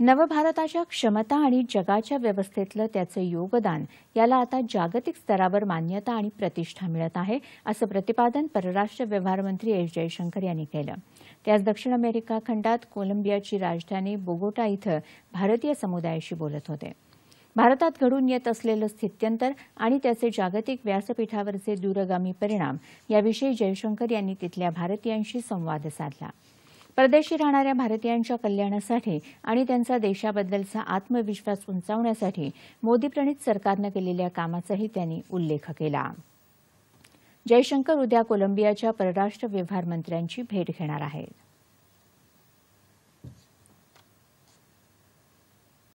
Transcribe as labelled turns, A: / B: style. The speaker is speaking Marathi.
A: नवभारताच्या क्षमता आणि जगाच्या व्यवस्थेतलं त्याचं योगदान याला आता जागतिक स्तरावर मान्यता आणि प्रतिष्ठा मिळत आहे असं प्रतिपादन परराष्ट्र व्यवहार मंत्री एस जयशंकर यांनी केलं ते आज दक्षिण अमेरिका खंडात कोलंबियाची राजधानी बोगोटा इथं भारतीय समुदायाशी बोलत होते भारतात घडून येत असलेलं स्थित्यंतर आणि त्याचे जागतिक व्यासपीठावरचे दूरगामी परिणाम याविषयी जयशंकर यांनी तिथल्या भारतीयांशी संवाद साधला परदेशी राहणाऱ्या भारतीयांच्या कल्याणासाठी आणि त्यांचा देशाबद्दलचा आत्मविश्वास उंचावण्यासाठी मोदीप्रणित सरकारनं केलेल्या कामाचाही त्यांनी उल्लेख केला जयशंकर उद्या कोलंबियाच्या परराष्ट्र व्यवहार मंत्र्यांची भेट घेणार आहेत